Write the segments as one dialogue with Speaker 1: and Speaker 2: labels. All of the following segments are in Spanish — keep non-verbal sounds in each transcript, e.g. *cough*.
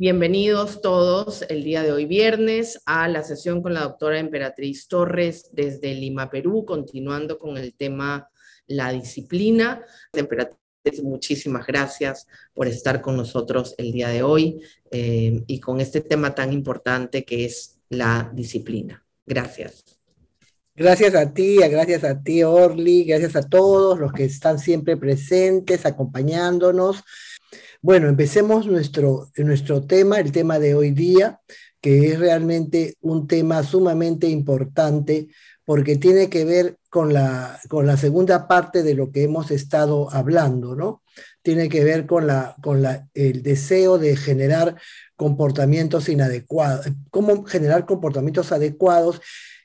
Speaker 1: Bienvenidos todos el día de hoy viernes a la sesión con la doctora Emperatriz Torres desde Lima, Perú, continuando con el tema la disciplina. Emperatriz, muchísimas gracias por estar con nosotros el día de hoy eh, y con este tema tan importante que es la disciplina. Gracias. Gracias a ti, gracias a ti Orly, gracias a todos los que están siempre presentes, acompañándonos. Bueno, empecemos nuestro, nuestro tema, el tema de hoy día, que es realmente un tema sumamente importante porque tiene que ver con la, segunda parte de lo que hemos estado hablando, ¿no? Tiene que ver con, la, con la, el deseo de generar comportamientos inadecuados, cómo generar comportamientos adecuados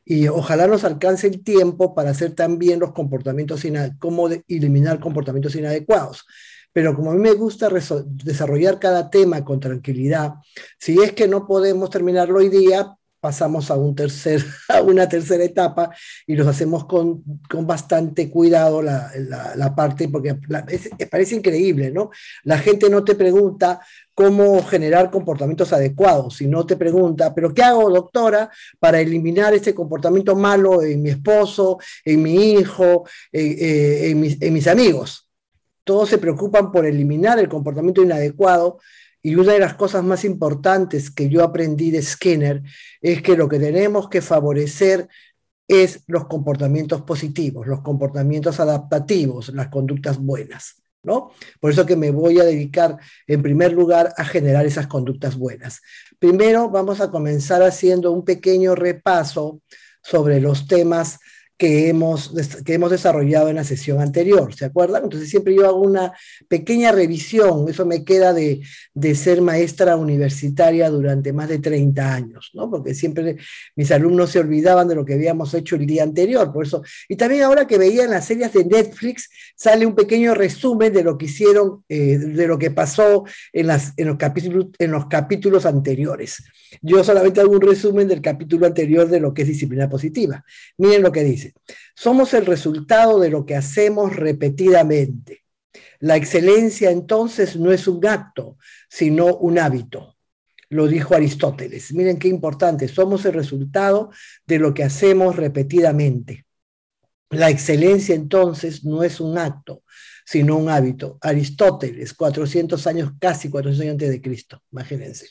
Speaker 1: y ojalá nos alcance el tiempo para hacer también los comportamientos, cómo eliminar comportamientos inadecuados pero como a mí me gusta desarrollar cada tema con tranquilidad, si es que no podemos terminarlo hoy día, pasamos a, un tercer, *laughs* a una tercera etapa y lo hacemos con, bastante cuidado la, parte, porque parece increíble, ¿no? La gente no te pregunta cómo generar comportamientos adecuados, sino te pregunta, ¿pero qué hago, doctora, para eliminar ese comportamiento malo en mi esposo, en mi hijo, eh, eh, en mis amigos? Todos se preocupan por eliminar el comportamiento inadecuado y una de las cosas más importantes que yo aprendí de Skinner es que lo que tenemos que favorecer es los comportamientos positivos, los comportamientos adaptativos, las conductas buenas. ¿No? Por eso que me voy a dedicar en primer lugar a generar esas conductas buenas. Primero vamos a comenzar haciendo un pequeño repaso sobre los temas que hemos, hemos desarrollado en la sesión anterior, ¿se acuerdan? Entonces siempre yo hago una pequeña revisión, eso me queda de, ser maestra universitaria durante más de 30 años, ¿no? Porque siempre mis alumnos se olvidaban de lo que habíamos hecho el día anterior, por eso. Y también ahora que veían las series de Netflix, sale un pequeño resumen de lo que hicieron, eh, de lo que pasó en, las, los capítulos, en los capítulos anteriores. Yo solamente hago un resumen del capítulo anterior de lo que es disciplina positiva. Miren lo que dice somos el resultado de lo que hacemos repetidamente. La excelencia entonces no es un acto, sino un hábito. Lo dijo Aristóteles. Miren qué importante, somos el resultado de lo que hacemos repetidamente. La excelencia entonces no es un acto, sino un hábito. Aristóteles, 400 años, casi 400 años antes de Cristo, imagínense.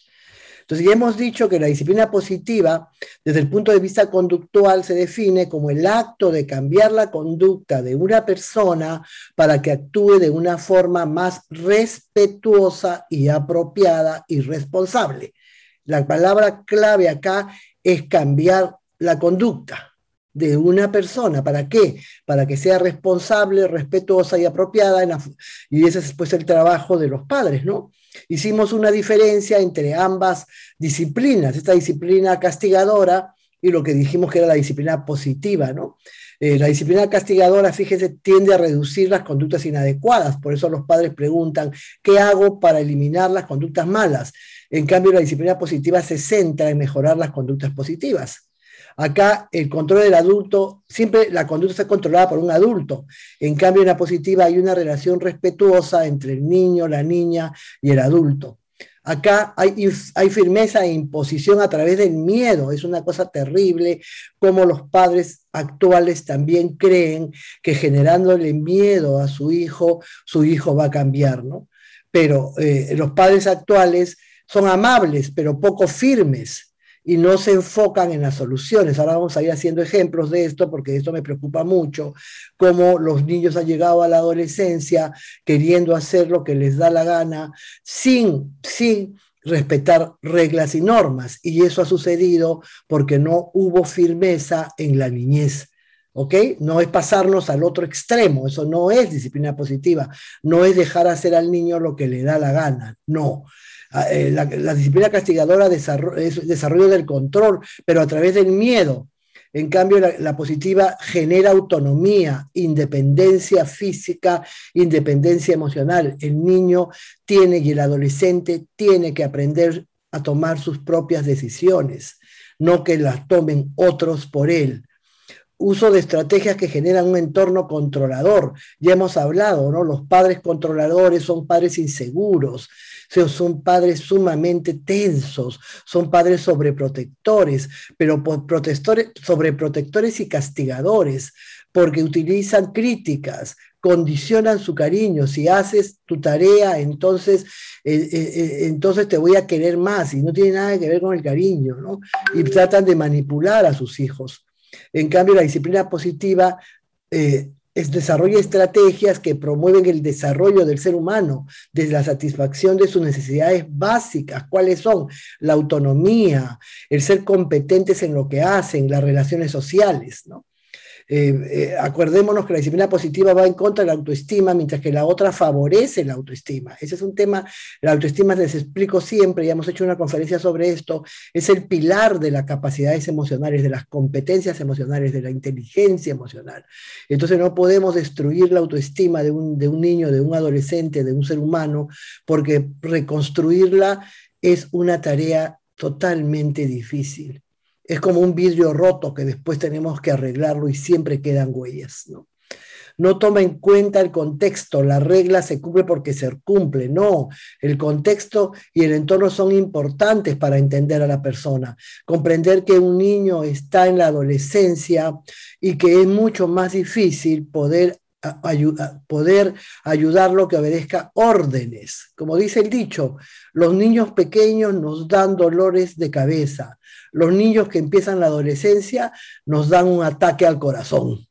Speaker 1: Entonces, ya hemos dicho que la disciplina positiva, desde el punto de vista conductual, se define como el acto de cambiar la conducta de una persona para que actúe de una forma más respetuosa y apropiada y responsable. La palabra clave acá es cambiar la conducta de una persona. ¿Para qué? Para que sea responsable, respetuosa y apropiada. y ese es pues, el trabajo de los padres, ¿no? Hicimos una diferencia entre ambas disciplinas, esta disciplina castigadora y lo que dijimos que era la disciplina positiva, ¿no? Eh, la disciplina castigadora, fíjese, tiende a reducir las conductas inadecuadas, por eso los padres preguntan, ¿qué hago para eliminar las conductas malas? En cambio, la disciplina positiva se centra en mejorar las conductas positivas. Acá el control del adulto, siempre la conducta está controlada por un adulto. En cambio, en la positiva hay una relación respetuosa entre el niño, la niña y el adulto. Acá hay, firmeza e imposición a través del miedo. Es una cosa terrible como los padres actuales también creen que generándole miedo a su hijo, su hijo va a cambiar, Pero eh, los padres actuales son amables, pero poco firmes y no se enfocan en las soluciones. Ahora vamos a ir haciendo ejemplos de esto porque esto me preocupa mucho, cómo los niños han llegado a la adolescencia queriendo hacer lo que les da la gana sin, sin respetar reglas y normas. Y eso ha sucedido porque no hubo firmeza en la niñez. ¿Ok? No es pasarnos al otro extremo, eso no es disciplina positiva, no es dejar hacer al niño lo que le da la gana, no. Ah, eh, la, disciplina castigadora es el desarrollo del control, pero a través del miedo. En cambio, la, la, positiva genera autonomía, independencia física, independencia emocional. El niño tiene y el adolescente tiene que aprender a tomar sus propias decisiones, no que las tomen otros por él. Uso de estrategias que generan un entorno controlador. Ya hemos hablado, ¿no? Los padres controladores son padres inseguros, son padres sumamente tensos, son padres sobreprotectores, pero sobreprotectores y castigadores, porque utilizan críticas, condicionan su cariño. Si haces tu tarea, entonces, eh, eh, eh, entonces te voy a querer más y no tiene nada que ver con el cariño, ¿no? Y tratan de manipular a sus hijos. En cambio, la disciplina positiva desarrolla estrategias que promueven el desarrollo del ser humano desde la satisfacción de sus necesidades básicas, cuáles son la autonomía, el ser competentes en lo que hacen, las relaciones sociales, ¿no? Eh, eh, acordémonos que la disciplina positiva va en contra de la autoestima, mientras que la otra favorece la autoestima. Ese es un tema, la autoestima les explico siempre, ya hemos hecho una conferencia sobre esto, es el pilar de las capacidades emocionales, de las competencias emocionales, de la inteligencia emocional. Entonces no podemos destruir la autoestima de un niño, de un adolescente, de un ser humano, porque reconstruirla es una tarea totalmente difícil es como un vidrio roto que después tenemos que arreglarlo y siempre quedan huellas. No, toma en cuenta el contexto, la regla se cumple porque se cumple, no, el contexto y el entorno son importantes para entender a la persona, comprender que un niño está en la adolescencia y que es mucho más difícil poder poder ayudarlo que obedezca órdenes. Como dice el dicho, los niños pequeños nos dan dolores de cabeza, los niños que empiezan la adolescencia nos dan un ataque al corazón.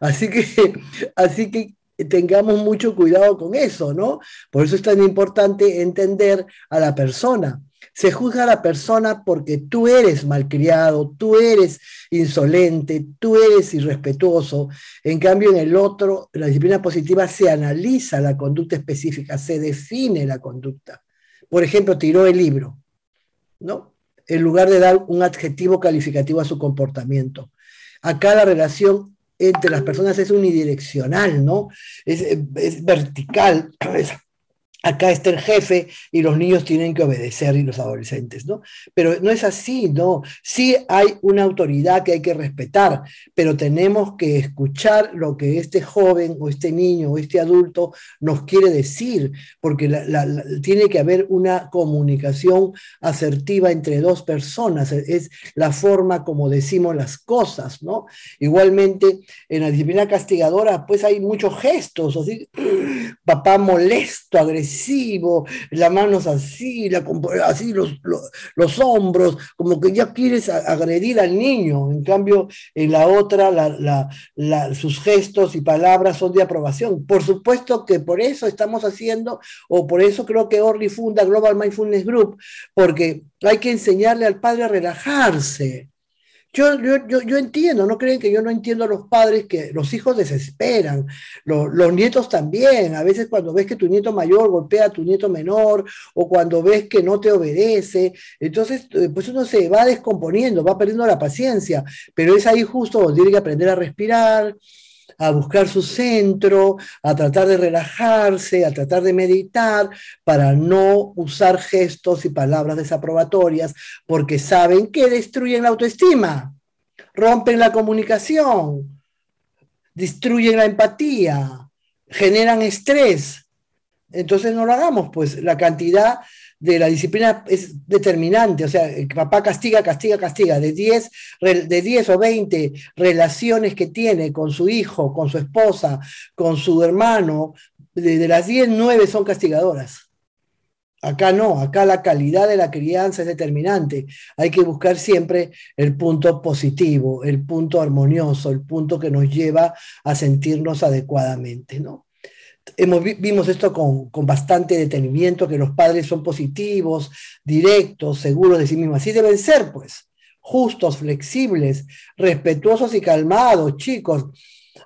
Speaker 1: Así que, *laughs* así que tengamos mucho cuidado con eso, ¿no? Por eso es tan importante entender a la persona. Se juzga a la persona porque tú eres malcriado, tú eres insolente, tú eres irrespetuoso. En cambio, en el otro, en la disciplina positiva se analiza la conducta específica, se define la conducta. Por ejemplo, tiró el libro, ¿no? En lugar de dar un adjetivo calificativo a su comportamiento. Acá la relación entre las personas es unidireccional, ¿no? Es, vertical, *clears throat* acá está el jefe y los niños tienen que obedecer y los adolescentes, ¿no? Pero no es así, ¿no? Sí hay una autoridad que hay que respetar, pero tenemos que escuchar lo que este joven o este niño o este adulto nos quiere decir, porque tiene que haber una comunicación asertiva entre dos personas, e-, es la forma como decimos las cosas, ¿no? Igualmente, en la disciplina castigadora, pues hay muchos gestos, así *clears throat* papá molesto, agresivo, las manos así, así los, los, hombros, como que ya quieres agredir al niño. En cambio, en la otra, la, sus gestos y palabras son de aprobación. Por supuesto que por eso estamos haciendo, o por eso creo que Orly funda Global Mindfulness Group, porque hay que enseñarle al padre a relajarse yo, yo, yo, entiendo, no creen que yo no entiendo a los padres que los hijos desesperan, los, nietos también. A veces cuando ves que tu nieto mayor golpea a tu nieto menor o cuando ves que no te obedece, entonces eh, pues uno se va descomponiendo, va perdiendo la paciencia, pero es ahí justo donde tiene que aprender a respirar a buscar su centro, a tratar de relajarse, a tratar de meditar, para no usar gestos y palabras desaprobatorias, porque saben que destruyen la autoestima, rompen la comunicación, destruyen la empatía, generan estrés. Entonces no lo hagamos, pues la cantidad de la disciplina es determinante, o sea, el papá castiga, castiga, castiga, de 10, de o 20 relaciones que tiene con su hijo, con su esposa, con su hermano, de, las 10, 9 son castigadoras. Acá no, acá la calidad de la crianza es determinante. Hay que buscar siempre el punto positivo, el punto armonioso, el punto que nos lleva a sentirnos adecuadamente, ¿no? vimos esto con, bastante detenimiento, que los padres son positivos, directos, seguros de sí mismos. Así deben ser, pues, justos, flexibles, respetuosos y calmados, chicos,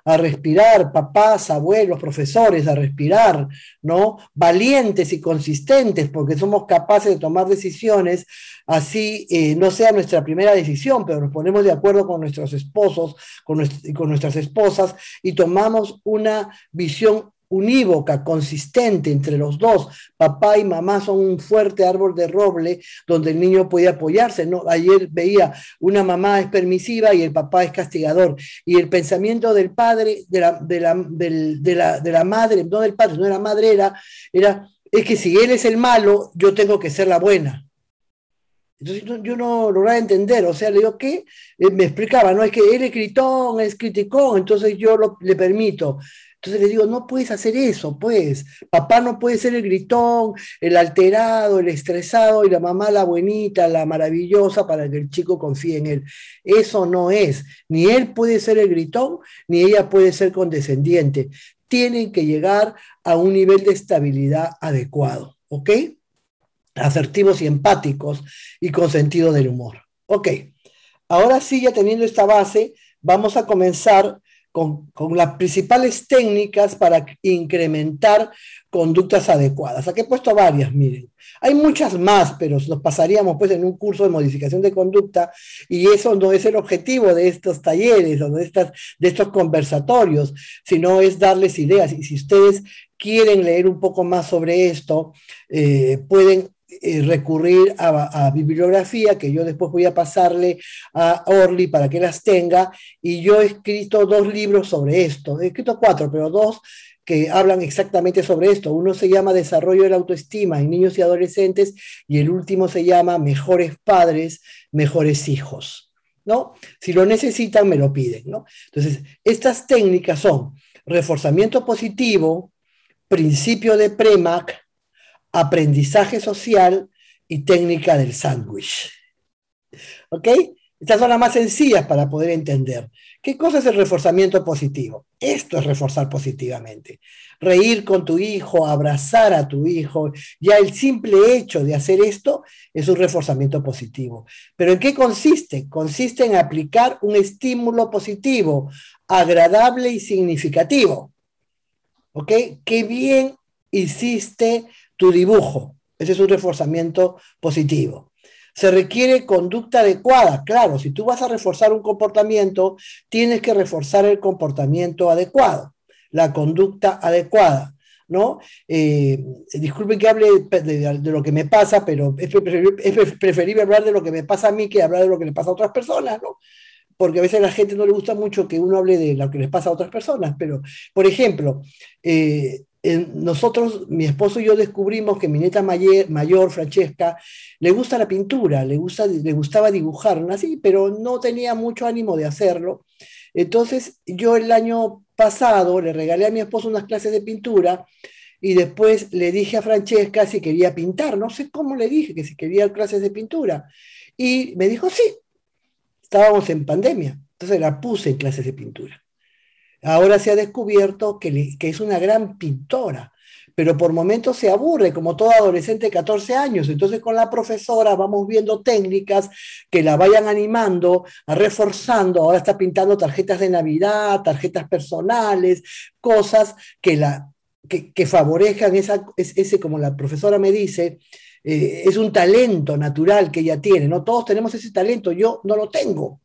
Speaker 1: a respirar, papás, abuelos, profesores, a respirar, ¿no? Valientes y consistentes, porque somos capaces de tomar decisiones, así eh, no sea nuestra primera decisión, pero nos ponemos de acuerdo con nuestros esposos, con, con nuestras esposas y tomamos una visión unívoca, consistente entre los dos. Papá y mamá son un fuerte árbol de roble donde el niño puede apoyarse. ¿no? Ayer veía una mamá es permisiva y el papá es castigador. Y el pensamiento del padre, de la, de la, de la, de la madre, no del padre, no de la madre, era, es que si él es el malo, yo tengo que ser la buena. Entonces yo no lograba entender, o sea, le digo, ¿qué? Eh, me explicaba, no es que él es gritón, es criticón, entonces yo lo, le permito. Entonces le digo, no puedes hacer eso, pues. Papá no puede ser el gritón, el alterado, el estresado y la mamá la buenita, la maravillosa para que el chico confíe en él. Eso no es. Ni él puede ser el gritón, ni ella puede ser condescendiente. Tienen que llegar a un nivel de estabilidad adecuado, ¿ok? Asertivos y empáticos y con sentido del humor. Ok. Ahora sí, ya teniendo esta base, vamos a comenzar con, las principales técnicas para incrementar conductas adecuadas. Aquí he puesto varias, miren. Hay muchas más, pero nos pasaríamos pues en un curso de modificación de conducta y eso no es el objetivo de estos talleres o de, estas, de estos conversatorios, sino es darles ideas. Y si ustedes quieren leer un poco más sobre esto, eh, pueden eh, recurrir a, bibliografía que yo después voy a pasarle a Orly para que las tenga. Y yo he escrito dos libros sobre esto. He escrito cuatro, pero dos que hablan exactamente sobre esto. Uno se llama Desarrollo de la Autoestima en Niños y Adolescentes y el último se llama Mejores Padres, Mejores Hijos. ¿no? Si lo necesitan, me lo piden. Entonces, estas técnicas son reforzamiento positivo, principio de Premac, aprendizaje social y técnica del sándwich. ¿Ok? Estas son las más sencillas para poder entender. ¿Qué cosa es el reforzamiento positivo? Esto es reforzar positivamente. Reír con tu hijo, abrazar a tu hijo. Ya el simple hecho de hacer esto es un reforzamiento positivo. ¿Pero en qué consiste? Consiste en aplicar un estímulo positivo, agradable y significativo. ¿Ok? Qué bien hiciste tu dibujo. Ese es un reforzamiento positivo. Se requiere conducta adecuada, claro, si tú vas a reforzar un comportamiento, tienes que reforzar el comportamiento adecuado, la conducta adecuada. ¿no? Eh, disculpen que hable de, lo que me pasa, pero es preferible, hablar de lo que me pasa a mí que hablar de lo que le pasa a otras personas, ¿no? Porque a veces a la gente no le gusta mucho que uno hable de lo que les pasa a otras personas, pero, por ejemplo, eh, nosotros, mi esposo y yo descubrimos que mi nieta mayor, mayor, Francesca, le gusta la pintura, le, gusta, le gustaba dibujar, así, pero no tenía mucho ánimo de hacerlo. Entonces, yo el año pasado le regalé a mi esposo unas clases de pintura y después le dije a Francesca si quería pintar, no sé cómo le dije que si quería clases de pintura. Y me dijo, sí, estábamos en pandemia, entonces la puse en clases de pintura. Ahora se ha descubierto que, es una gran pintora, pero por momentos se aburre, como todo adolescente de 14 años. Entonces con la profesora vamos viendo técnicas que la vayan animando, reforzando. Ahora está pintando tarjetas de Navidad, tarjetas personales, cosas que, la, que, favorezcan ese, como la profesora me dice, eh, es un talento natural que ella tiene, ¿no? Todos tenemos ese talento, yo no lo tengo,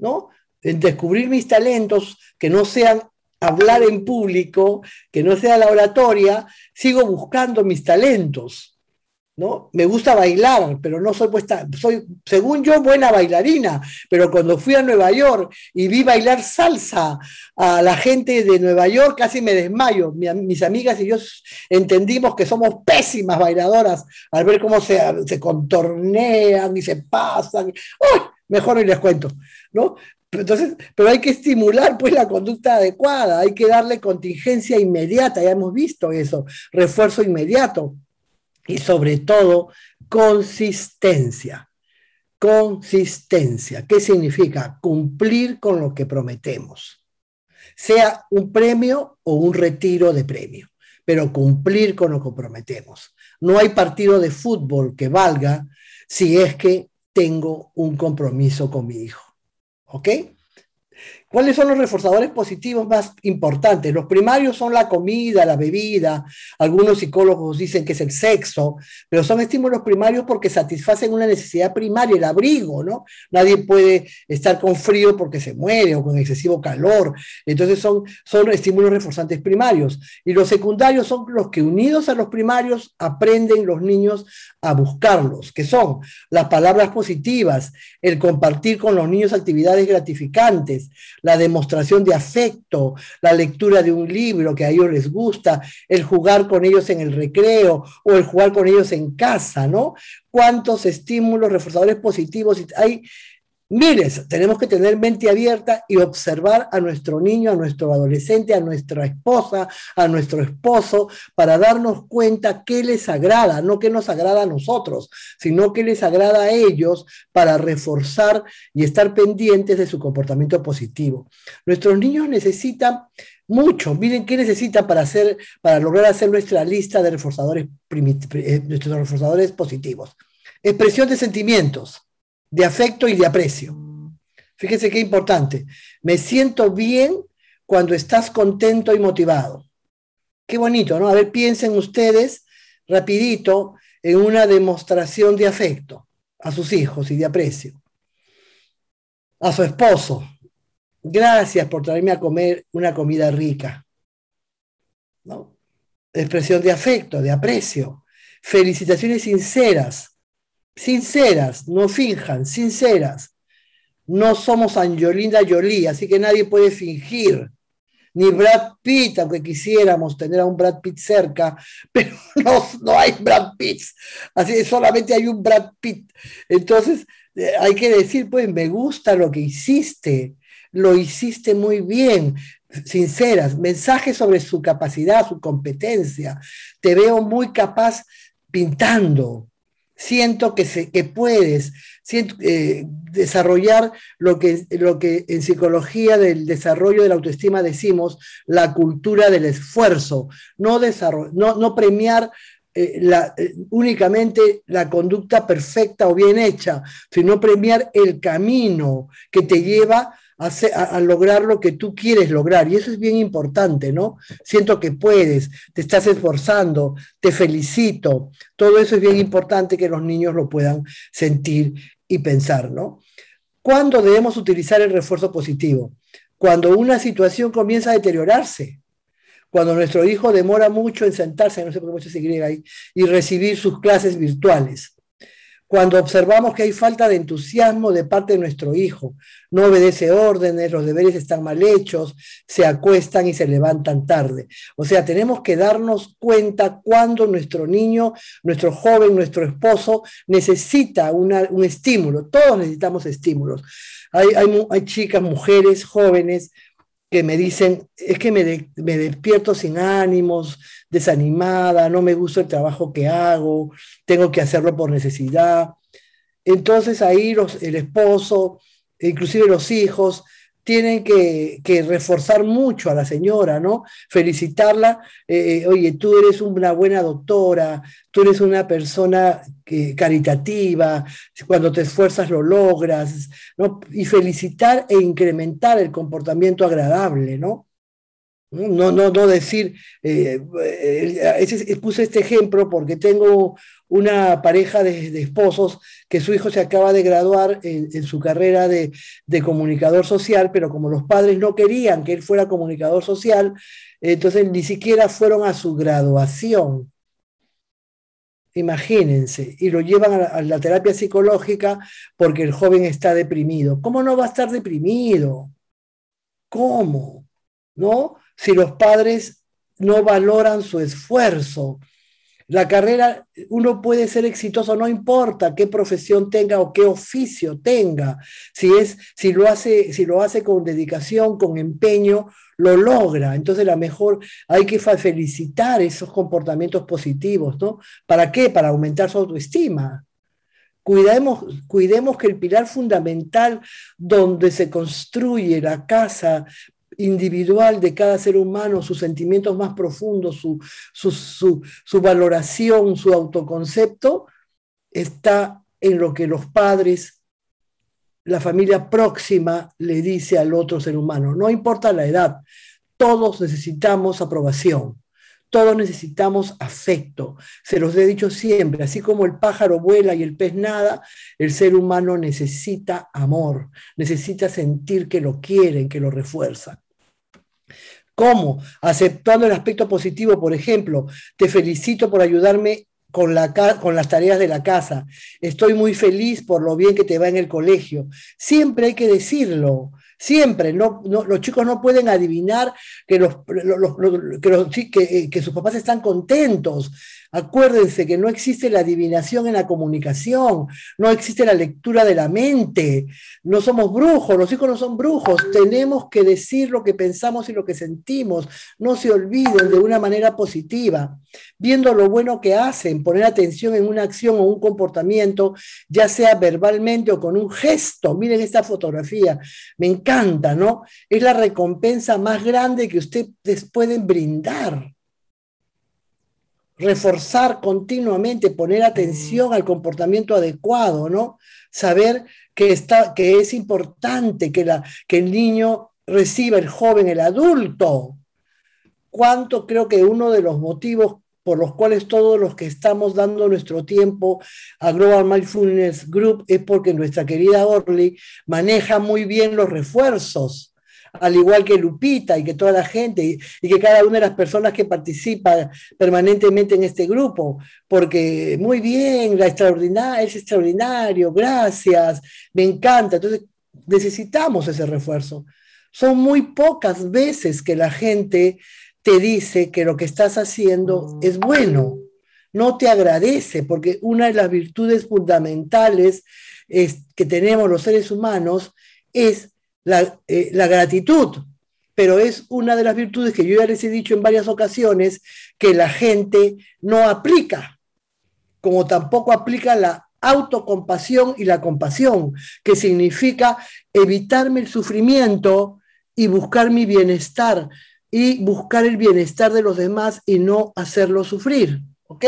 Speaker 1: ¿no? en descubrir mis talentos que no sean hablar en público, que no sea la oratoria, sigo buscando mis talentos. ¿No? Me gusta bailar, pero no soy puesta, soy, según yo, buena bailarina, pero cuando fui a Nueva York y vi bailar salsa a la gente de Nueva York, casi me desmayo. mis amigas y yo entendimos que somos pésimas bailadoras al ver cómo se, se contornean y se pasan. ¡Uy! Mejor no les cuento, ¿no? Entonces, pero hay que estimular pues la conducta adecuada, hay que darle contingencia inmediata, ya hemos visto eso, refuerzo inmediato y sobre todo consistencia. Consistencia, ¿qué significa? Cumplir con lo que prometemos, sea un premio o un retiro de premio, pero cumplir con lo que prometemos. No hay partido de fútbol que valga si es que tengo un compromiso con mi hijo ok? ¿Cuáles son los reforzadores positivos más importantes? Los primarios son la comida, la bebida, algunos psicólogos dicen que es el sexo, pero son estímulos primarios porque satisfacen una necesidad primaria, el abrigo, ¿no? Nadie puede estar con frío porque se muere o con excesivo calor, entonces son, son estímulos reforzantes primarios. Y los secundarios son los que unidos a los primarios aprenden los niños a buscarlos, que son las palabras positivas, el compartir con los niños actividades gratificantes, la demostración de afecto, la lectura de un libro que a ellos les gusta, el jugar con ellos en el recreo o el jugar con ellos en casa, ¿no? ¿Cuántos estímulos reforzadores positivos hay? Miren, tenemos que tener mente abierta y observar a nuestro niño, a nuestro adolescente, a nuestra esposa, a nuestro esposo, para darnos cuenta qué les agrada, no qué nos agrada a nosotros, sino qué les agrada a ellos para reforzar y estar pendientes de su comportamiento positivo. Nuestros niños necesitan mucho. Miren qué necesitan para hacer, para lograr hacer nuestra lista de reforzadores, eh, nuestros reforzadores positivos. Expresión de sentimientos de afecto y de aprecio. Fíjense qué importante. Me siento bien cuando estás contento y motivado. Qué bonito, ¿no? A ver, piensen ustedes rapidito en una demostración de afecto a sus hijos y de aprecio. A su esposo. Gracias por traerme a comer una comida rica. ¿No? Expresión de afecto, de aprecio. Felicitaciones sinceras sinceras, no finjan, sinceras. No somos Angelina Jolie, así que nadie puede fingir. Ni Brad Pitt, aunque quisiéramos tener a un Brad Pitt cerca, *laughs* pero no, hay Brad Pitt. Así que solamente hay un Brad Pitt. Entonces, eh, hay que decir, pues, me gusta lo que hiciste, lo hiciste muy bien, sinceras, mensajes sobre su capacidad, su competencia. Te veo muy capaz pintando, siento que, se, puedes eh, desarrollar lo que, lo que en psicología del desarrollo de la autoestima decimos, la cultura del esfuerzo, no, no premiar eh, eh, únicamente la conducta perfecta o bien hecha, sino premiar el camino que te lleva a, lograr lo que tú quieres lograr. Y eso es bien importante, ¿no? Siento que puedes, te estás esforzando, te felicito. Todo eso es bien importante que los niños lo puedan sentir y pensar, ¿no? ¿Cuándo debemos utilizar el refuerzo positivo? Cuando una situación comienza a deteriorarse, cuando nuestro hijo demora mucho en sentarse, no sé por qué se ahí, y recibir sus clases virtuales cuando observamos que hay falta de entusiasmo de parte de nuestro hijo. No obedece órdenes, los deberes están mal hechos, se acuestan y se levantan tarde. O sea, tenemos que darnos cuenta cuando nuestro niño, nuestro joven, nuestro esposo necesita un estímulo. Todos necesitamos estímulos. hay chicas, mujeres, jóvenes que me dicen, es que me, despierto sin ánimos, desanimada, no me gusta el trabajo que hago, tengo que hacerlo por necesidad. Entonces ahí el esposo, inclusive los hijos, tienen que, reforzar mucho a la señora, ¿no? Felicitarla, eh, eh, oye, tú eres una buena doctora, tú eres una persona caritativa, cuando te esfuerzas lo logras, ¿no? Y felicitar e incrementar el comportamiento agradable, ¿no? No, no, no decir, eh, eh, eh, puse este ejemplo porque tengo una pareja de, esposos que su hijo se acaba de graduar en, su carrera de, comunicador social, pero como los padres no querían que él fuera comunicador social, entonces ni siquiera fueron a su graduación. Imagínense, y lo llevan a la, a la terapia psicológica porque el joven está deprimido. ¿Cómo no va a estar deprimido? ¿Cómo? ¿No? si los padres no valoran su esfuerzo. La carrera, uno puede ser exitoso, no importa qué profesión tenga o qué oficio tenga. Si, es, si, lo, hace, si lo hace con dedicación, con empeño, lo logra. Entonces, la mejor, hay que felicitar esos comportamientos positivos, ¿no? ¿Para qué? Para aumentar su autoestima. Cuidemos, cuidemos que el pilar fundamental donde se construye la casa individual de cada ser humano, sus sentimientos más profundos, su, valoración, su autoconcepto, está en lo que los padres, la familia próxima le dice al otro ser humano. No importa la edad, todos necesitamos aprobación. Todos necesitamos afecto. Se los he dicho siempre, así como el pájaro vuela y el pez nada, el ser humano necesita amor, necesita sentir que lo quieren, que lo refuerzan. ¿Cómo? Aceptando el aspecto positivo, por ejemplo, te felicito por ayudarme con, las tareas de la casa. Estoy muy feliz por lo bien que te va en el colegio. Siempre hay que decirlo. Siempre, los chicos no pueden adivinar que, los, eh, que sus papás están contentos. Acuérdense que no existe la adivinación en la comunicación, no existe la lectura de la mente, no somos brujos, los hijos no son brujos, tenemos que decir lo que pensamos y lo que sentimos, no se olviden de una manera positiva, viendo lo bueno que hacen, poner atención en una acción o un comportamiento, ya sea verbalmente o con un gesto. Miren esta fotografía, me encanta, ¿no? Es la recompensa más grande que ustedes pueden brindar reforzar continuamente, poner atención mm. al comportamiento adecuado, ¿no? Saber que, está, que es importante que, la, que el niño reciba, el joven, el adulto. ¿Cuánto creo que uno de los motivos por los cuales todos los que estamos dando nuestro tiempo a Global Mindfulness Group es porque nuestra querida Orly maneja muy bien los refuerzos al igual que Lupita y que toda la gente, y, que cada una de las personas que participa permanentemente en este grupo, porque muy bien, la es extraordinario, gracias, me encanta. Entonces, necesitamos ese refuerzo. Son muy pocas veces que la gente te dice que lo que estás haciendo es bueno, no te agradece, porque una de las virtudes fundamentales que tenemos los seres humanos es eh, la, gratitud, pero es una de las virtudes que yo ya les he dicho en varias ocasiones que la gente no aplica, como tampoco aplica la autocompasión y la compasión, que significa evitarme el sufrimiento y buscar mi bienestar y buscar el bienestar de los demás y no hacerlo sufrir, ¿ok?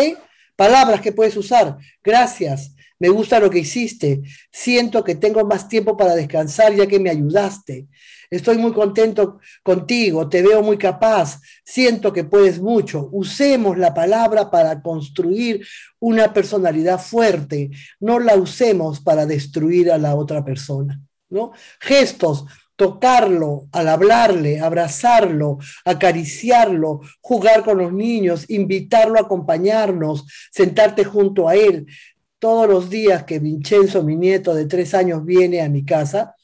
Speaker 1: Palabras que puedes usar, gracias, me gusta lo que hiciste. Siento que tengo más tiempo para descansar ya que me ayudaste. Estoy muy contento contigo, te veo muy capaz, siento que puedes mucho. Usemos la palabra para construir una personalidad fuerte, no la usemos para destruir a la otra persona. ¿no? Gestos, tocarlo, al hablarle, abrazarlo, acariciarlo, jugar con los niños, invitarlo a acompañarnos, sentarte junto a él, todos los días que Vincenzo, mi nieto de tres años, viene a mi casa,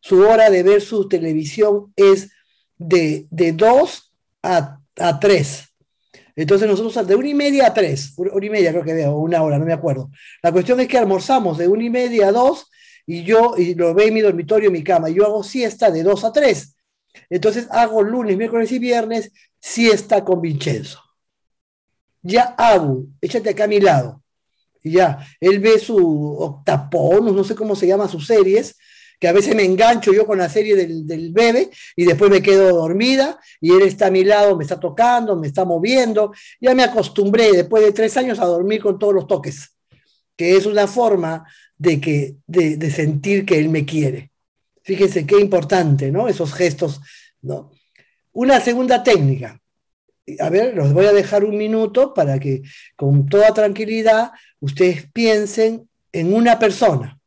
Speaker 1: su hora de ver su televisión es de, dos a, tres. Entonces nosotros de una y media a tres, una y media creo que veo, una hora, no me acuerdo. La cuestión es que almorzamos de una y media a dos y yo y lo veo en mi dormitorio, en mi cama, y yo hago siesta de dos a tres. Entonces hago lunes, miércoles y viernes siesta con Vincenzo. Ya hago, échate acá a mi lado ya. Él ve su octapón no sé cómo se llama sus series, que a veces me engancho yo con la serie del, bebé y después me quedo dormida y él está a mi lado, me está tocando, me está moviendo. Ya me acostumbré después de tres años a dormir con todos los toques, que es una forma de, que, de, de sentir que él me quiere. Fíjense qué importante, ¿no? Esos gestos, ¿no? Una segunda técnica a ver, los voy a dejar un minuto para que con toda tranquilidad ustedes piensen en una persona,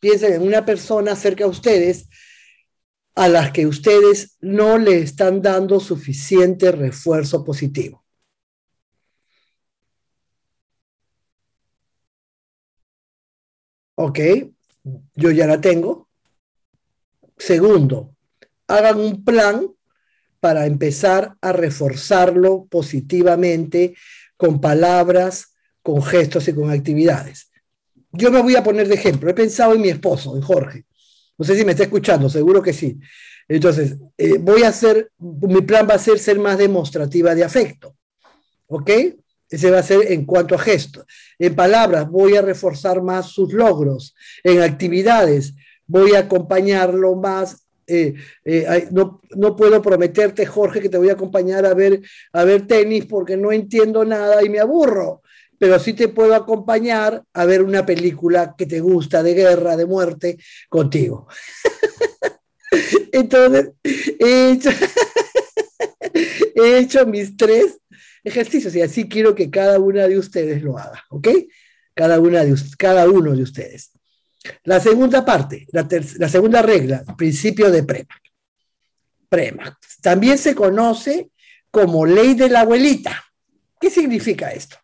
Speaker 1: piensen en una persona cerca a ustedes a las que ustedes no le están dando suficiente refuerzo positivo. Ok, yo ya la tengo. Segundo, hagan un plan para empezar a reforzarlo positivamente con palabras, con gestos y con actividades. Yo me voy a poner de ejemplo. He pensado en mi esposo, en Jorge. No sé si me está escuchando, seguro que sí. Entonces, eh, voy a hacer, mi plan va a ser ser más demostrativa de afecto. ¿Ok? Ese va a ser en cuanto a gestos. En palabras, voy a reforzar más sus logros. En actividades, voy a acompañarlo más eh, eh, no, puedo prometerte, Jorge, que te voy a acompañar a ver, a ver tenis porque no entiendo nada y me aburro, pero sí te puedo acompañar a ver una película que te gusta de guerra, de muerte, contigo. *laughs* Entonces, *laughs* he hecho, mis tres ejercicios y así quiero que cada una de ustedes lo haga, ¿ok? Cada, una de, cada uno de ustedes. La segunda parte, la, segunda regla, principio de Prema. Prema También se conoce como ley de la abuelita. ¿Qué significa esto?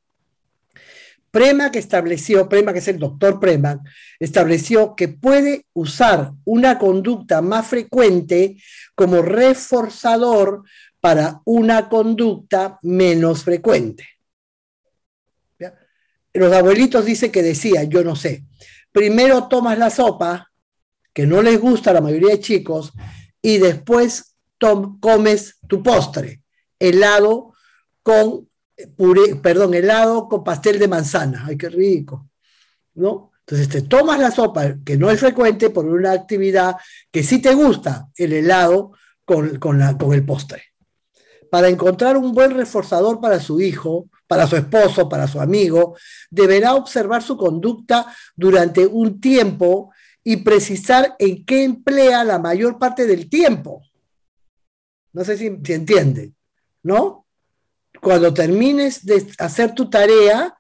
Speaker 1: Prema que estableció, Prema que es el doctor Prema, estableció que puede usar una conducta más frecuente como reforzador para una conducta menos frecuente. Los abuelitos dicen que decía, yo no sé, primero tomas la sopa, que no les gusta a la mayoría de chicos, y después comes tu postre, helado con perdón, helado con pastel de manzana. Ay, qué rico. ¿No? Entonces te tomas la sopa, que no es frecuente, por una actividad que sí te gusta, el helado con, con el postre. Para encontrar un buen reforzador para su hijo, para su esposo, para su amigo, deberá observar su conducta durante un tiempo y precisar en qué emplea la mayor parte del tiempo. No sé si, entiende entiende, ¿no? Cuando termines de hacer tu tarea,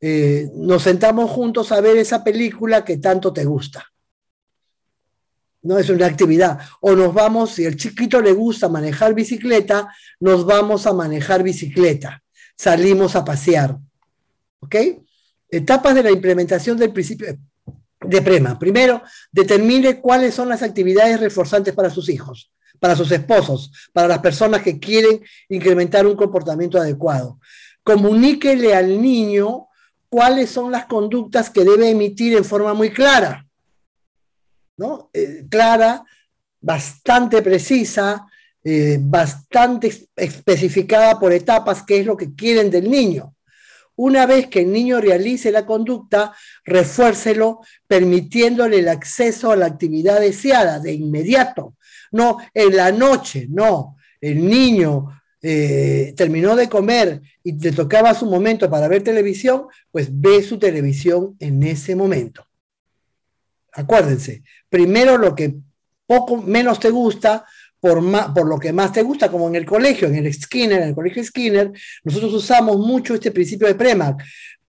Speaker 1: eh, nos sentamos juntos a ver esa película que tanto te gusta. No es una actividad. O nos vamos, si el chiquito le gusta manejar bicicleta, nos vamos a manejar bicicleta salimos a pasear. ¿Ok? Etapas de la implementación del principio de PREMA. Primero, determine cuáles son las actividades reforzantes para sus hijos, para sus esposos, para las personas que quieren incrementar un comportamiento adecuado. Comuníquele al niño cuáles son las conductas que debe emitir en forma muy clara, ¿no? Eh, clara, bastante precisa, eh, bastante especificada por etapas qué es lo que quieren del niño. Una vez que el niño realice la conducta, refuércelo permitiéndole el acceso a la actividad deseada de inmediato. No en la noche, no. El niño eh, terminó de comer y te tocaba su momento para ver televisión, pues ve su televisión en ese momento. Acuérdense, primero lo que poco menos te gusta, por, lo que más te gusta, como en el colegio, en el Skinner, en el colegio Skinner, nosotros usamos mucho este principio de Premac.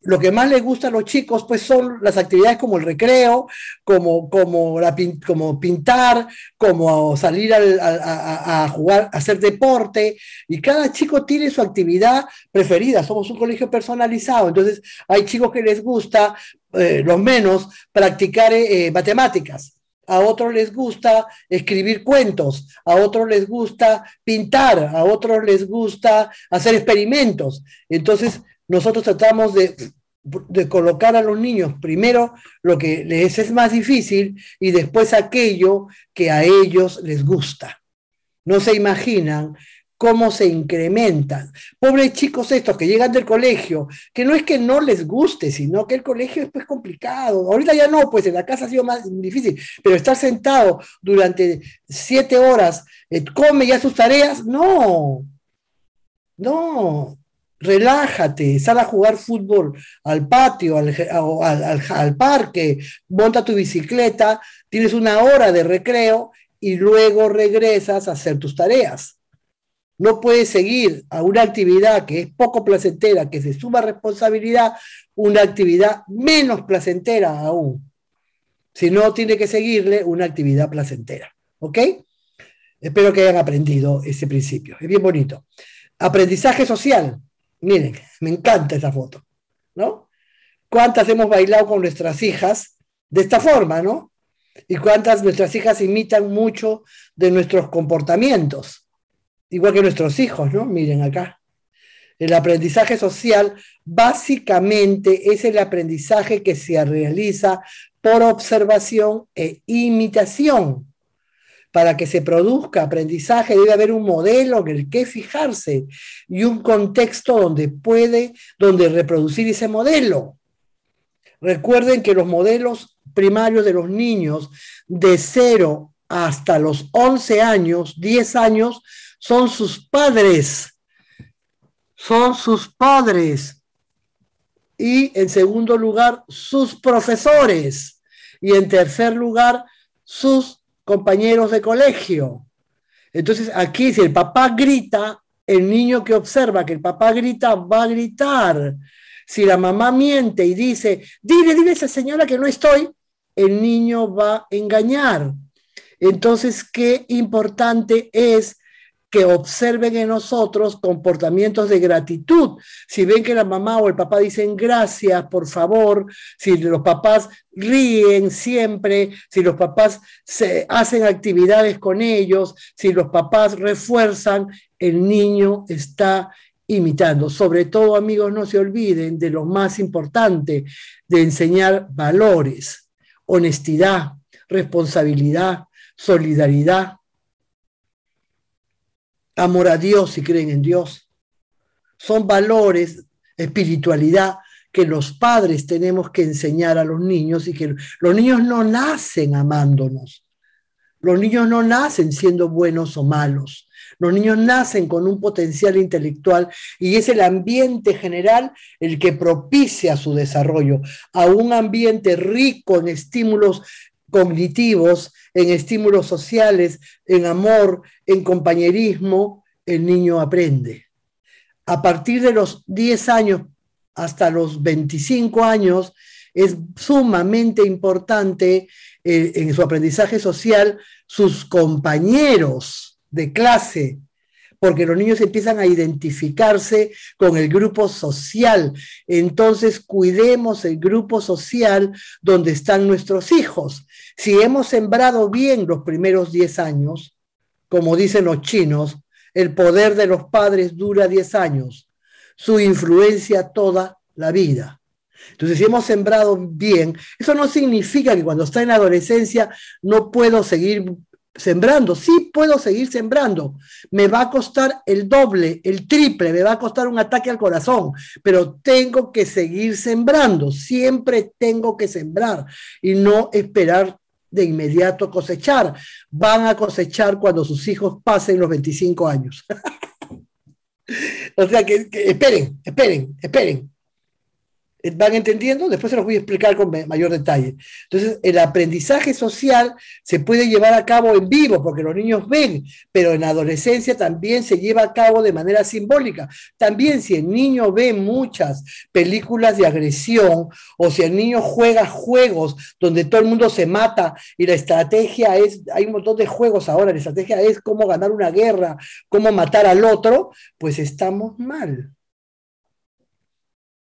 Speaker 1: lo que más les gusta a los chicos pues son las actividades como el recreo, como, como, como pintar, como salir a, jugar, hacer deporte, y cada chico tiene su actividad preferida. Somos un colegio personalizado, entonces hay chicos que les gusta, eh, los menos, practicar eh, eh, matemáticas a otros les gusta escribir cuentos, a otros les gusta pintar, a otros les gusta hacer experimentos. Entonces, nosotros tratamos de, colocar a los niños primero lo que les es más difícil y después aquello que a ellos les gusta. No se imaginan cómo se incrementan. Pobres chicos estos que llegan del colegio, que no es que no les guste, sino que el colegio es pues, complicado. Ahorita ya no, pues en la casa ha sido más difícil, pero estar sentado durante siete horas, eh, come ya sus tareas, no, no, relájate, sal a jugar fútbol al patio, al parque, monta tu bicicleta, tienes una hora de recreo y luego regresas a hacer tus tareas no puede seguir a una actividad que es poco placentera, que se suma responsabilidad, una actividad menos placentera aún, Si no, tiene que seguirle una actividad placentera. ¿Ok? Espero que hayan aprendido ese principio. Es bien bonito. Aprendizaje social. Miren, me encanta esa foto, ¿no? ¿Cuántas hemos bailado con nuestras hijas de esta forma, ¿no? Y cuántas nuestras hijas imitan mucho de nuestros comportamientos igual que nuestros hijos, ¿no? Miren acá. El aprendizaje social básicamente es el aprendizaje que se realiza por observación e imitación. Para que se produzca aprendizaje debe haber un modelo en el que fijarse y un contexto donde puede, donde reproducir ese modelo. Recuerden que los modelos primarios de los niños de 0 hasta los 11 años, 10 años, son sus padres. Son sus padres. Y en segundo lugar, sus profesores. Y en tercer lugar, sus compañeros de colegio. Entonces, aquí si el papá grita, el niño que observa que el papá grita va a gritar. Si la mamá miente y dice, dile, dile a esa señora que no estoy, el niño va a engañar. Entonces, qué importante es que observen en nosotros comportamientos de gratitud. Si ven que la mamá o el papá dicen gracias, por favor, si los papás ríen siempre, si los papás se hacen actividades con ellos, si los papás refuerzan, el niño está imitando. Sobre todo, amigos, no se olviden de lo más importante, de enseñar valores, honestidad, responsabilidad, solidaridad, amor a Dios y creen en Dios. Son valores, espiritualidad que los padres tenemos que enseñar a los niños y que los niños no nacen amándonos. Los niños no nacen siendo buenos o malos. Los niños nacen con un potencial intelectual y es el ambiente general el que propicia su desarrollo. A un ambiente rico en estímulos cognitivos, en estímulos sociales, en amor, en compañerismo, el niño aprende. A partir de los 10 años hasta los 25 años, es sumamente importante eh, en su aprendizaje social sus compañeros de clase, porque los niños empiezan a identificarse con el grupo social. Entonces, cuidemos el grupo social donde están nuestros hijos. Si hemos sembrado bien los primeros 10 años, como dicen los chinos, el poder de los padres dura 10 años, su influencia toda la vida. Entonces, si hemos sembrado bien, eso no significa que cuando está en adolescencia no puedo seguir sembrando, sí puedo seguir sembrando. Me va a costar el doble, el triple, me va a costar un ataque al corazón, pero tengo que seguir sembrando, siempre tengo que sembrar y no esperar de inmediato cosechar. Van a cosechar cuando sus hijos pasen los 25 años. *laughs* o sea que, que, esperen, esperen, esperen. Eh, van entendiendo, después se los voy a explicar con mayor detalle. Entonces, el aprendizaje social se puede llevar a cabo en vivo, porque los niños ven, pero en la adolescencia también se lleva a cabo de manera simbólica. También si el niño ve muchas películas de agresión o si el niño juega juegos donde todo el mundo se mata y la estrategia es, hay un montón de juegos ahora, la estrategia es cómo ganar una guerra, cómo matar al otro, pues estamos mal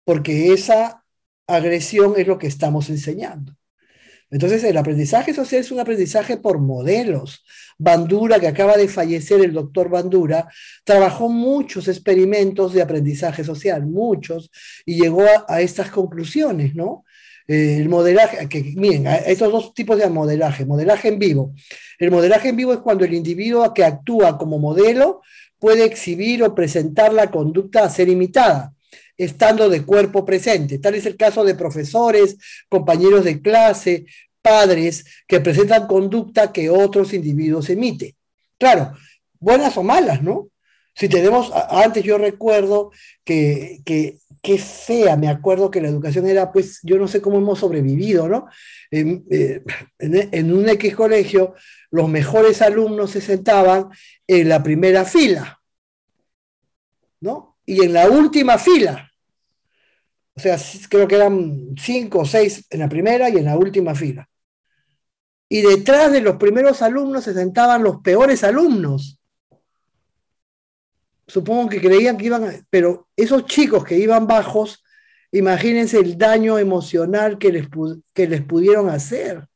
Speaker 1: porque esa agresión es lo que estamos enseñando. Entonces, el aprendizaje social es un aprendizaje por modelos. Bandura, que acaba de fallecer el doctor Bandura, trabajó muchos experimentos de aprendizaje social, muchos, y llegó a, estas conclusiones, ¿no? Eh, el modelaje, que miren, estos dos tipos de modelaje, modelaje en vivo. El modelaje en vivo es cuando el individuo que actúa como modelo puede exhibir o presentar la conducta a ser imitada estando de cuerpo presente. Tal es el caso de profesores, compañeros de clase, padres que presentan conducta que otros individuos emiten. Claro, buenas o malas, ¿no? Si tenemos, antes yo recuerdo que, que, que fea, me acuerdo que la educación era, pues yo no sé cómo hemos sobrevivido, ¿no? En, eh, en un X colegio, los mejores alumnos se sentaban en la primera fila, ¿no? Y en la última fila, o sea, creo que eran cinco o seis en la primera y en la última fila. Y detrás de los primeros alumnos se sentaban los peores alumnos. Supongo que creían que iban, a, pero esos chicos que iban bajos, imagínense el daño emocional que les, que les pudieron hacer.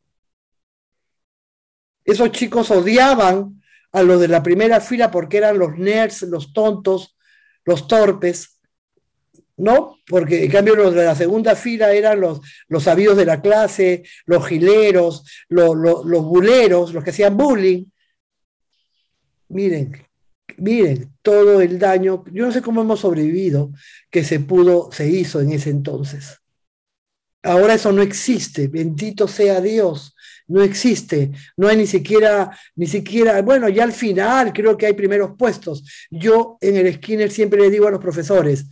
Speaker 1: Esos chicos odiaban a los de la primera fila porque eran los nerds, los tontos, los torpes ¿no? Porque en cambio los de la segunda fila eran los, sabios de la clase, los gileros, los, los, los buleros, los que hacían bullying. Miren, miren, todo el daño, yo no sé cómo hemos sobrevivido, que se pudo, se hizo en ese entonces. Ahora eso no existe, bendito sea Dios, no existe, no hay ni siquiera, ni siquiera, bueno, ya al final creo que hay primeros puestos. Yo en el Skinner siempre le digo a los profesores,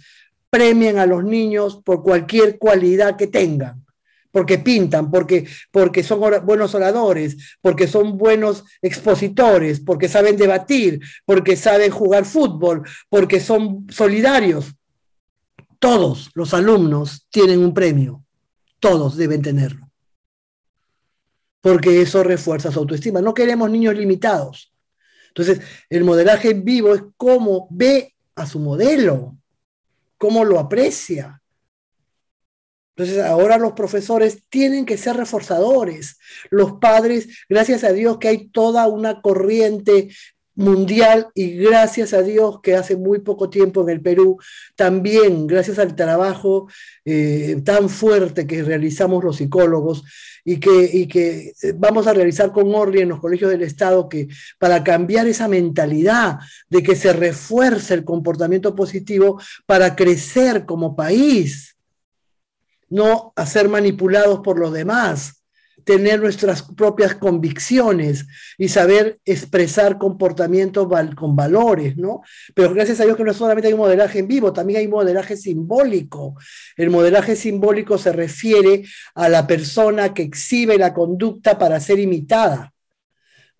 Speaker 1: premien a los niños por cualquier cualidad que tengan, porque pintan, porque, porque son buenos oradores, porque son buenos expositores, porque saben debatir, porque saben jugar fútbol, porque son solidarios. Todos los alumnos tienen un premio, todos deben tenerlo, porque eso refuerza su autoestima. No queremos niños limitados. Entonces, el modelaje vivo es cómo ve a su modelo, cómo lo aprecia. Entonces ahora los profesores tienen que ser reforzadores. Los padres, gracias a Dios que hay toda una corriente mundial y gracias a Dios que hace muy poco tiempo en el Perú, también gracias al trabajo eh, tan fuerte que realizamos los psicólogos y que, y que eh, vamos a realizar con Orly en los colegios del Estado, que para cambiar esa mentalidad de que se refuerce el comportamiento positivo para crecer como país, no a ser manipulados por los demás tener nuestras propias convicciones y saber expresar comportamientos con valores, ¿no? Pero gracias a Dios que no solamente hay modelaje en vivo, también hay modelaje simbólico. El modelaje simbólico se refiere a la persona que exhibe la conducta para ser imitada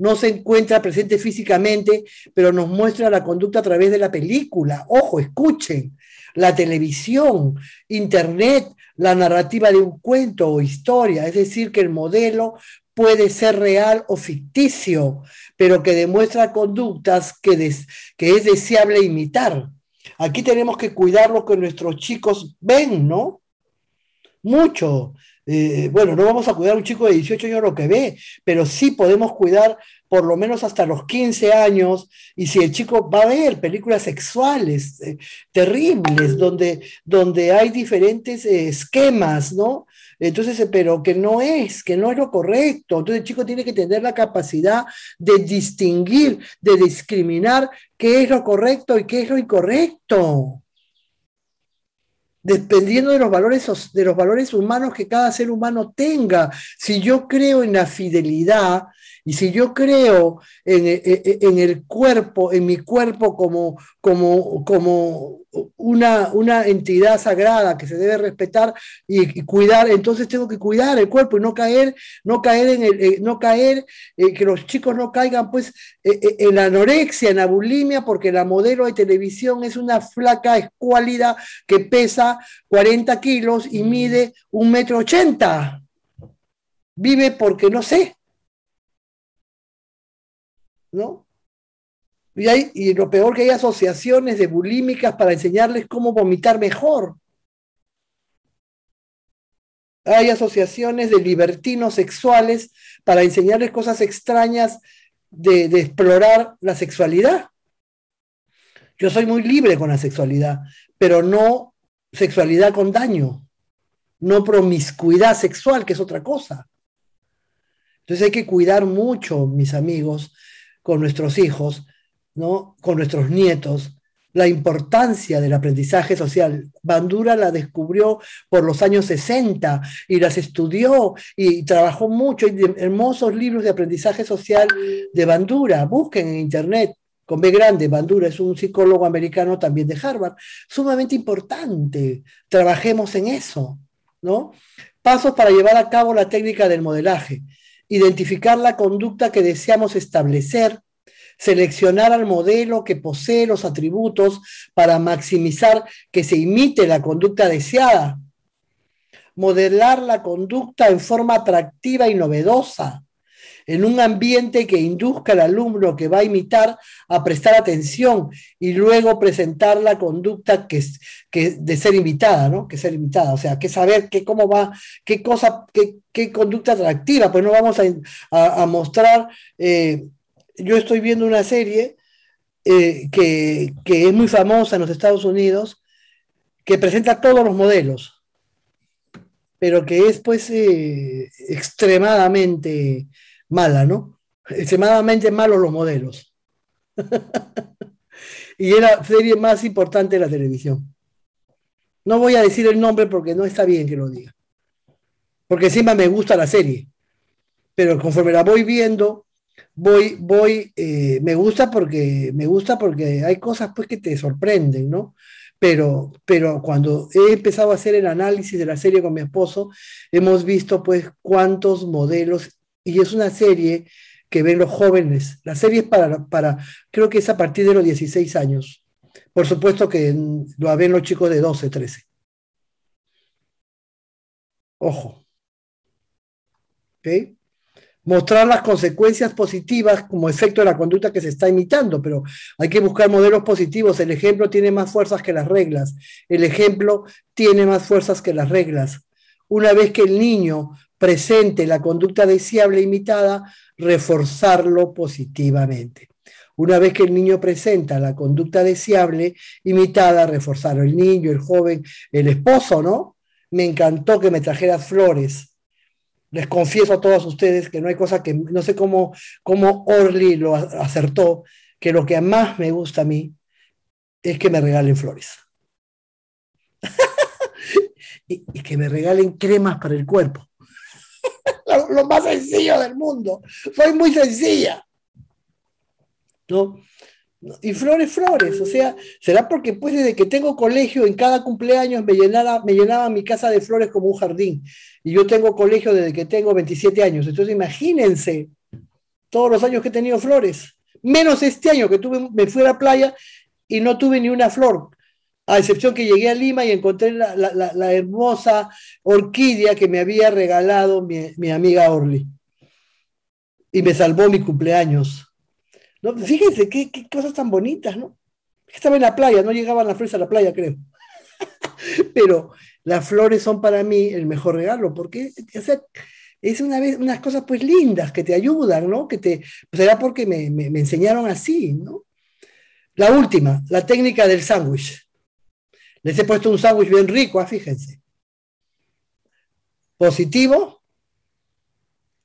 Speaker 1: no se encuentra presente físicamente, pero nos muestra la conducta a través de la película. Ojo, escuchen, la televisión, internet, la narrativa de un cuento o historia, es decir, que el modelo puede ser real o ficticio, pero que demuestra conductas que, es deseable imitar. Aquí tenemos que cuidar lo que nuestros chicos ven, ¿no? Mucho. Eh, bueno, no vamos a cuidar a un chico de 18 años lo que ve, pero sí podemos cuidar por lo menos hasta los 15 años, y si el chico va a ver películas sexuales eh, terribles, donde, donde hay diferentes eh, esquemas, ¿no? Entonces, pero que no es, que no es lo correcto. Entonces el chico tiene que tener la capacidad de distinguir, de discriminar qué es lo correcto y qué es lo incorrecto dependiendo de los valores de los valores humanos que cada ser humano tenga. Si yo creo en la fidelidad, y si yo creo e, e, e, en, el cuerpo, en mi cuerpo como, como, como una, entidad sagrada que se debe respetar y, cuidar, entonces tengo que cuidar el cuerpo y no caer, no caer en el, eh, no caer, eh, que los chicos no caigan pues eh, en la anorexia, en la bulimia, porque la modelo de televisión es una flaca escuálida que pesa 40 kilos y mm. mide un metro ochenta. Vive porque no sé, ¿no? Y, hay, y lo peor que hay asociaciones de bulímicas para enseñarles cómo vomitar mejor. Hay asociaciones de libertinos sexuales para enseñarles cosas extrañas de, de explorar la sexualidad. Yo soy muy libre con la sexualidad, pero no sexualidad con daño, no promiscuidad sexual, que es otra cosa. Entonces hay que cuidar mucho, mis amigos, con nuestros hijos, ¿no? con nuestros nietos, la importancia del aprendizaje social. Bandura la descubrió por los años 60 y las estudió y trabajó mucho. hermosos libros de aprendizaje social de Bandura. Busquen en internet con B grande, Bandura es un psicólogo americano también de Harvard, sumamente importante. Trabajemos en eso, ¿no? Pasos para llevar a cabo la técnica del modelaje identificar la conducta que deseamos establecer, seleccionar al modelo que posee los atributos para maximizar que se imite la conducta deseada, modelar la conducta en forma atractiva y novedosa, en un ambiente que induzca al alumno que va a imitar a prestar atención y luego presentar la conducta que, que de ser imitada, ¿no? Que ser imitada, o sea, que saber cómo va, qué cosa, qué, conducta atractiva, pues no vamos a, mostrar, eh, yo estoy viendo una serie eh, que, es muy famosa en los Estados Unidos, que presenta todos los modelos pero que es pues eh, extremadamente mala, ¿no? Extremadamente malos los modelos. *laughs* y era la serie más importante de la televisión. No voy a decir el nombre porque no está bien que lo diga. Porque encima me gusta la serie. Pero conforme la voy viendo, voy, voy, eh, me gusta porque me gusta porque hay cosas pues que te sorprenden, ¿no? Pero, pero cuando he empezado a hacer el análisis de la serie con mi esposo, hemos visto pues cuántos modelos y es una serie que ven los jóvenes. La serie es para, para creo que es a partir de los 16 años. Por supuesto que lo ven los chicos de 12, 13. Ojo. mostrar las consecuencias positivas como efecto de la conducta que se está imitando, pero hay que buscar modelos positivos. El ejemplo tiene más fuerzas que las reglas. El ejemplo tiene más fuerzas que las reglas. Una vez que el niño presente la conducta deseable e imitada, reforzarlo positivamente. Una vez que el niño presenta la conducta deseable imitada, reforzar El niño, el joven, el esposo, ¿no? Me encantó que me trajeras flores. Les confieso a todos ustedes que no hay cosa que, no sé cómo, Orly lo acertó, que lo que más me gusta a mí es que me regalen flores. *laughs* y que me regalen cremas para el cuerpo *laughs* lo, más sencillo del mundo. Soy muy sencilla. ¿No? Y flores, flores. O sea, será porque pues desde que tengo colegio en cada cumpleaños me llenaba, me llenaba mi casa de flores como un jardín. Y yo tengo colegio desde que tengo 27 años. Entonces imagínense todos los años que he tenido flores. Menos este año que tuve, me fui a la playa y no tuve ni una flor a excepción que llegué a Lima y encontré la, hermosa orquídea que me había regalado mi, amiga Orly. Y me salvó mi cumpleaños. ¿No? Fíjense, qué, cosas tan bonitas, ¿no? Estaba en la playa, no llegaban las flores a la playa, creo. *laughs* Pero las flores son para mí el mejor regalo, porque es una vez, unas cosas pues lindas que te ayudan, ¿no? Que te, será pues, porque me, me enseñaron así, ¿no? La última, la técnica del sándwich. Les he puesto un sándwich bien rico, ah, fíjense. Positivo,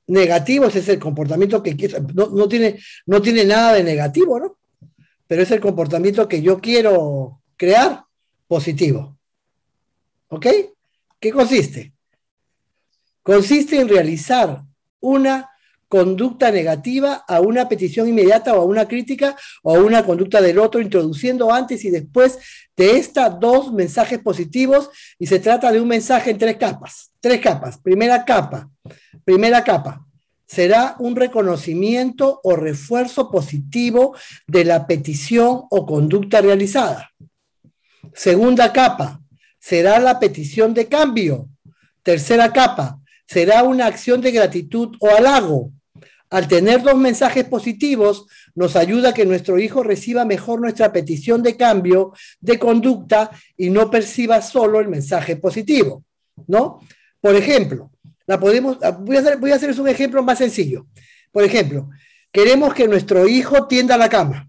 Speaker 1: negativo, ese es el comportamiento que quiero. No, tiene, no tiene nada de negativo, ¿no? Pero es el comportamiento que yo quiero crear, positivo. ¿Ok? ¿Qué consiste? Consiste en realizar una conducta negativa a una petición inmediata o a una crítica o a una conducta del otro, introduciendo antes y después de estas dos mensajes positivos y se trata de un mensaje en tres capas, tres capas. Primera capa, primera capa, será un reconocimiento o refuerzo positivo de la petición o conducta realizada. Segunda capa, será la petición de cambio. Tercera capa, será una acción de gratitud o halago. Al tener dos mensajes positivos, nos ayuda a que nuestro hijo reciba mejor nuestra petición de cambio de conducta y no perciba solo el mensaje positivo, ¿no? Por ejemplo, la podemos, ah, voy a, hacer, hacerles un ejemplo más sencillo. Por ejemplo, queremos que nuestro hijo tienda la cama.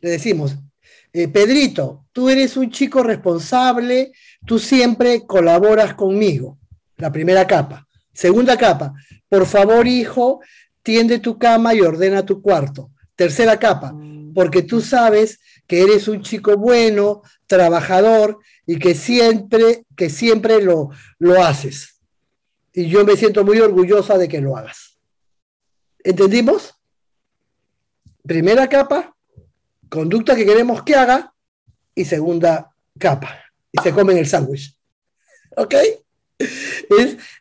Speaker 1: Le decimos, eh, Pedrito, tú eres un chico responsable, tú siempre colaboras conmigo la primera capa. Segunda capa, por favor hijo, tiende tu cama y ordena tu cuarto. Tercera capa, mm. porque tú sabes que eres un chico bueno, trabajador y que siempre, que siempre lo, lo haces. Y yo me siento muy orgullosa de que lo hagas. ¿Entendimos? Primera capa, conducta que queremos que haga y segunda capa. Y se comen el sándwich. ¿Ok?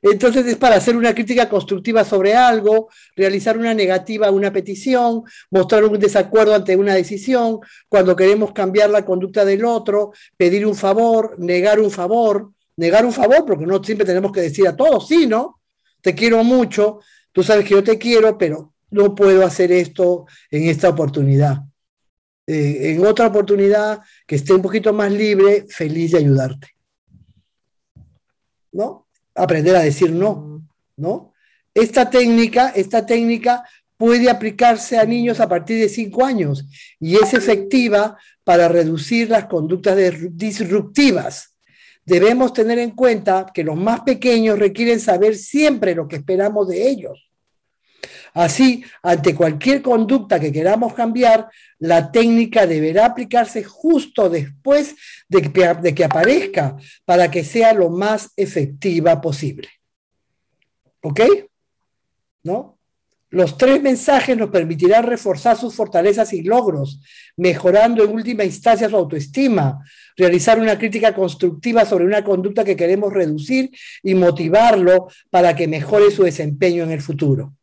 Speaker 1: entonces es para hacer una crítica constructiva sobre algo, realizar una negativa una petición, mostrar un desacuerdo ante una decisión, cuando queremos cambiar la conducta del otro, pedir un favor, negar un favor, negar un favor, porque no siempre tenemos que decir a todos, sí, ¿no? Te quiero mucho, tú sabes que yo te quiero, pero no puedo hacer esto en esta oportunidad. Eh, en otra oportunidad que esté un poquito más libre, feliz de ayudarte. ¿no? Aprender a decir no, mm. ¿no? Esta técnica, esta técnica puede aplicarse a niños a partir de 5 años y es efectiva para reducir las conductas disruptivas. Debemos tener en cuenta que los más pequeños requieren saber siempre lo que esperamos de ellos Así, ante cualquier conducta que queramos cambiar, la técnica deberá aplicarse justo después de que, aparezca para que sea lo más efectiva posible. ¿Ok? ¿No? Los tres mensajes nos permitirán reforzar sus fortalezas y logros, mejorando en última instancia su autoestima, realizar una crítica constructiva sobre una conducta que queremos reducir y motivarlo para que mejore su desempeño en el futuro.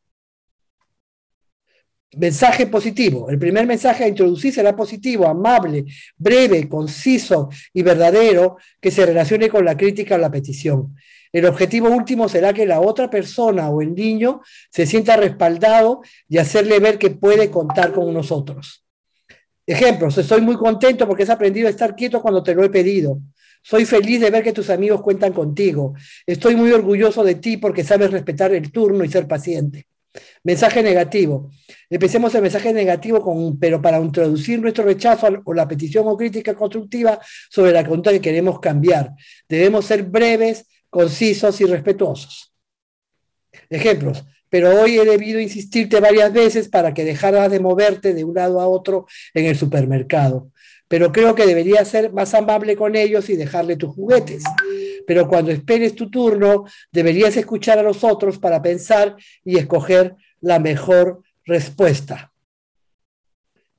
Speaker 1: Mensaje positivo. El primer mensaje a introducir será positivo, amable, breve, conciso y verdadero que se relacione con la crítica o la petición. El objetivo último será que la otra persona o el niño se sienta respaldado y hacerle ver que puede contar con nosotros. Ejemplos, estoy muy contento porque has aprendido a estar quieto cuando te lo he pedido. Soy feliz de ver que tus amigos cuentan contigo. Estoy muy orgulloso de ti porque sabes respetar el turno y ser paciente. Mensaje negativo. Empecemos el mensaje negativo con, pero para introducir nuestro rechazo o la petición o crítica constructiva sobre la conducta que queremos cambiar. Debemos ser breves, concisos y respetuosos. Ejemplos. Pero hoy he debido insistirte varias veces para que dejaras de moverte de un lado a otro en el supermercado pero creo que deberías ser más amable con ellos y dejarle tus juguetes. Pero cuando esperes tu turno, deberías escuchar a los otros para pensar y escoger la mejor respuesta.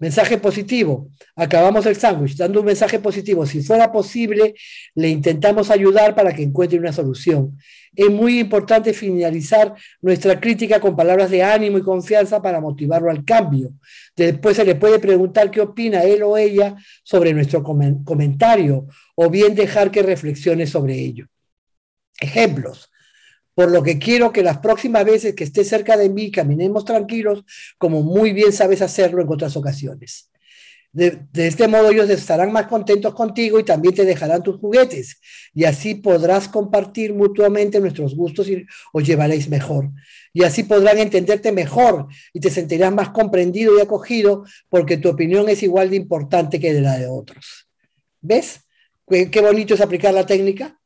Speaker 1: Mensaje positivo. Acabamos el sándwich dando un mensaje positivo. Si fuera posible, le intentamos ayudar para que encuentre una solución. Es muy importante finalizar nuestra crítica con palabras de ánimo y confianza para motivarlo al cambio. Después se le puede preguntar qué opina él o ella sobre nuestro comentario o bien dejar que reflexione sobre ello. Ejemplos por lo que quiero que las próximas veces que estés cerca de mí caminemos tranquilos, como muy bien sabes hacerlo en otras ocasiones. De, este modo ellos estarán más contentos contigo y también te dejarán tus juguetes. Y así podrás compartir mutuamente nuestros gustos y os llevaréis mejor. Y así podrán entenderte mejor y te sentirás más comprendido y acogido porque tu opinión es igual de importante que la de otros. ¿Ves? qué bonito es aplicar la técnica.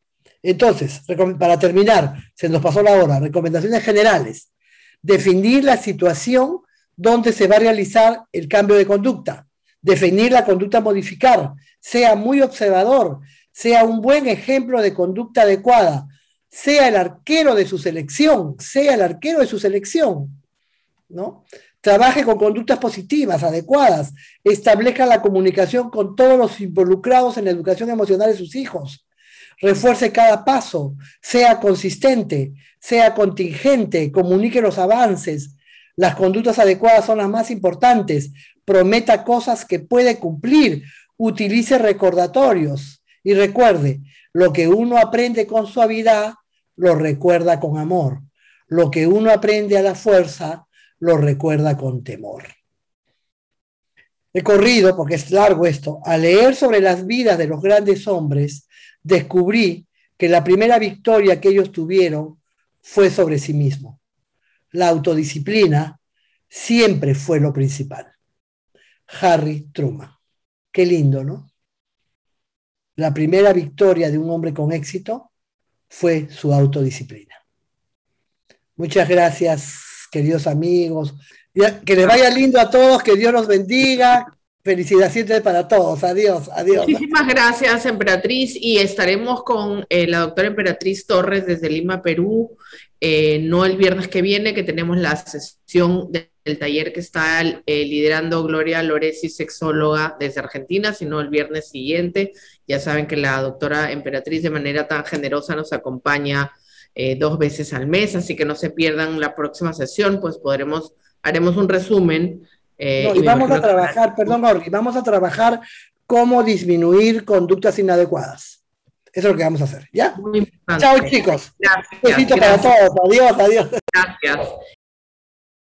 Speaker 1: Entonces, para terminar, se nos pasó la hora, recomendaciones generales. Definir la situación donde se va a realizar el cambio de conducta. Definir la conducta a modificar. Sea muy observador, sea un buen ejemplo de conducta adecuada. Sea el arquero de su selección, sea el arquero de su selección. ¿No? Trabaje con conductas positivas, adecuadas. Establezca la comunicación con todos los involucrados en la educación emocional de sus hijos refuerce cada paso, sea consistente, sea contingente, comunique los avances. Las conductas adecuadas son las más importantes. Prometa cosas que puede cumplir, utilice recordatorios y recuerde, lo que uno aprende con suavidad, lo recuerda con amor. Lo que uno aprende a la fuerza, lo recuerda con temor. He corrido, porque es largo esto, a leer sobre las vidas de los grandes hombres, descubrí que la primera victoria que ellos tuvieron fue sobre sí mismo. La autodisciplina siempre fue lo principal. Harry Truman. Qué lindo, ¿no? La primera victoria de un hombre con éxito fue su autodisciplina. Muchas gracias, queridos amigos. Que les vaya lindo a todos, que Dios los bendiga, Felicidades para todos. Adiós, adiós. Muchísimas gracias, Emperatriz. Y estaremos con eh, la doctora Emperatriz Torres desde Lima, Perú. Eh, no el viernes que viene, que tenemos la sesión del taller que está eh, liderando Gloria Loresi, sexóloga desde Argentina, sino el viernes siguiente. Ya saben que la doctora Emperatriz de manera tan generosa nos acompaña dos veces al mes, así que no se pierdan la próxima sesión, pues podremos, haremos un resumen eh, y vamos a trabajar, perdón, y vamos a trabajar cómo disminuir conductas inadecuadas. Eso es lo que vamos a hacer, ¿ya? Chao, chicos. Gracias. Besito para todos. Adiós, adiós. Gracias.